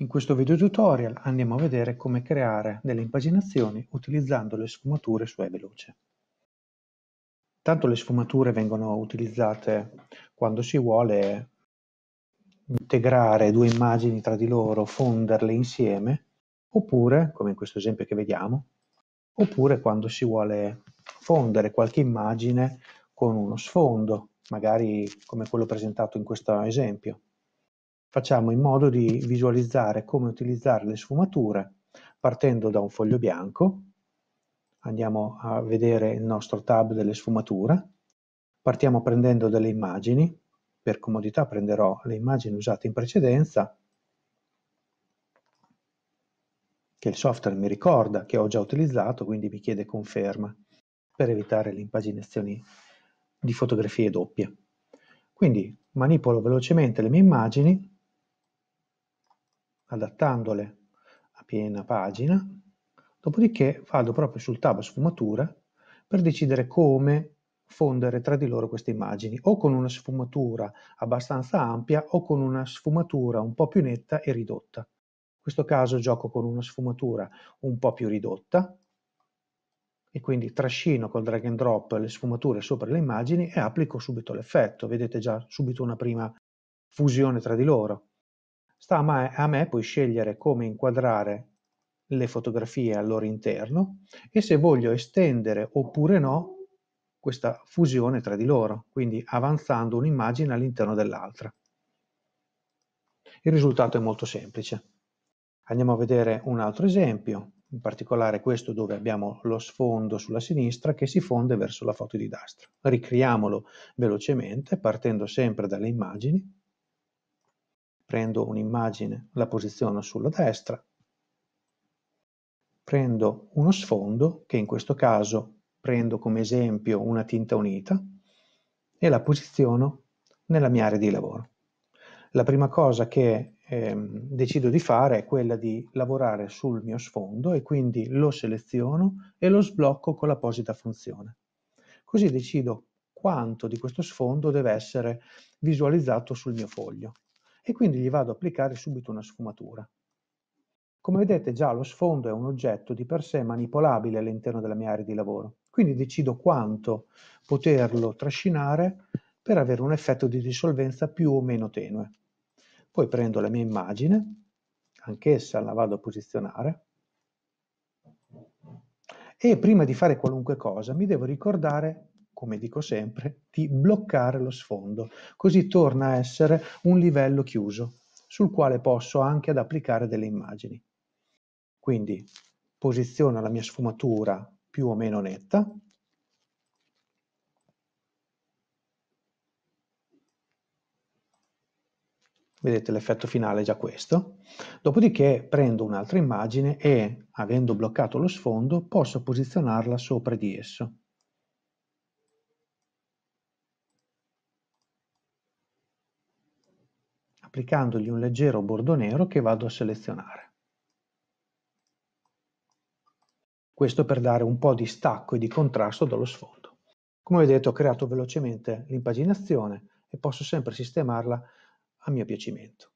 In questo video tutorial andiamo a vedere come creare delle impaginazioni utilizzando le sfumature su eVeloce. Tanto le sfumature vengono utilizzate quando si vuole integrare due immagini tra di loro, fonderle insieme, oppure, come in questo esempio che vediamo, oppure quando si vuole fondere qualche immagine con uno sfondo, magari come quello presentato in questo esempio. Facciamo in modo di visualizzare come utilizzare le sfumature partendo da un foglio bianco, andiamo a vedere il nostro tab delle sfumature, partiamo prendendo delle immagini, per comodità prenderò le immagini usate in precedenza, che il software mi ricorda che ho già utilizzato, quindi mi chiede conferma per evitare le impaginazioni di fotografie doppie. Quindi manipolo velocemente le mie immagini adattandole a piena pagina, dopodiché vado proprio sul tab sfumatura per decidere come fondere tra di loro queste immagini, o con una sfumatura abbastanza ampia o con una sfumatura un po' più netta e ridotta. In questo caso gioco con una sfumatura un po' più ridotta, e quindi trascino col drag and drop le sfumature sopra le immagini e applico subito l'effetto. Vedete già subito una prima fusione tra di loro. Sta a me poi scegliere come inquadrare le fotografie al loro interno e se voglio estendere oppure no questa fusione tra di loro, quindi avanzando un'immagine all'interno dell'altra. Il risultato è molto semplice. Andiamo a vedere un altro esempio, in particolare questo dove abbiamo lo sfondo sulla sinistra che si fonde verso la foto di destra. Ricriamolo velocemente partendo sempre dalle immagini prendo un'immagine, la posiziono sulla destra, prendo uno sfondo, che in questo caso prendo come esempio una tinta unita, e la posiziono nella mia area di lavoro. La prima cosa che ehm, decido di fare è quella di lavorare sul mio sfondo e quindi lo seleziono e lo sblocco con l'apposita funzione. Così decido quanto di questo sfondo deve essere visualizzato sul mio foglio e quindi gli vado ad applicare subito una sfumatura. Come vedete già lo sfondo è un oggetto di per sé manipolabile all'interno della mia area di lavoro, quindi decido quanto poterlo trascinare per avere un effetto di dissolvenza più o meno tenue. Poi prendo la mia immagine, anch'essa la vado a posizionare, e prima di fare qualunque cosa mi devo ricordare come dico sempre, di bloccare lo sfondo, così torna a essere un livello chiuso sul quale posso anche ad applicare delle immagini. Quindi posiziono la mia sfumatura più o meno netta, vedete l'effetto finale è già questo, dopodiché prendo un'altra immagine e, avendo bloccato lo sfondo, posso posizionarla sopra di esso. applicandogli un leggero bordo nero che vado a selezionare. Questo per dare un po' di stacco e di contrasto dallo sfondo. Come vedete ho creato velocemente l'impaginazione e posso sempre sistemarla a mio piacimento.